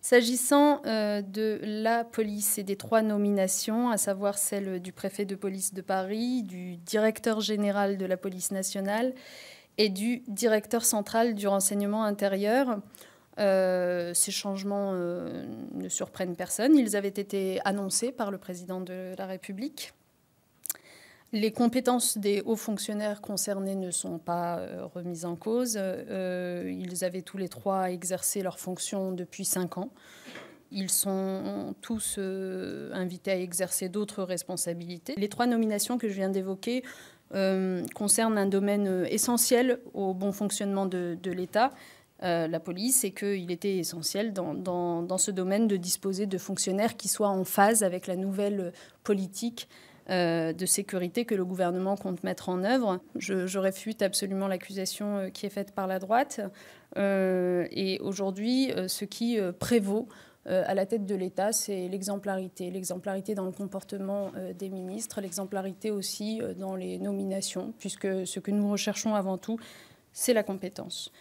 S'agissant euh, de la police et des trois nominations, à savoir celle du préfet de police de Paris, du directeur général de la police nationale et du directeur central du renseignement intérieur, euh, ces changements euh, ne surprennent personne. Ils avaient été annoncés par le président de la République. Les compétences des hauts fonctionnaires concernés ne sont pas euh, remises en cause. Euh, ils avaient tous les trois exercé leurs fonctions depuis cinq ans. Ils sont tous euh, invités à exercer d'autres responsabilités. Les trois nominations que je viens d'évoquer concernent un domaine essentiel au bon fonctionnement de, l'État, la police, et qu'il était essentiel dans, dans, ce domaine de disposer de fonctionnaires qui soient en phase avec la nouvelle politique euh, de sécurité que le gouvernement compte mettre en œuvre. Je, réfute absolument l'accusation euh, qui est faite par la droite. Euh, et aujourd'hui, ce qui prévaut à la tête de l'État, c'est l'exemplarité. L'exemplarité dans le comportement des ministres, l'exemplarité aussi dans les nominations, puisque ce que nous recherchons avant tout, c'est la compétence.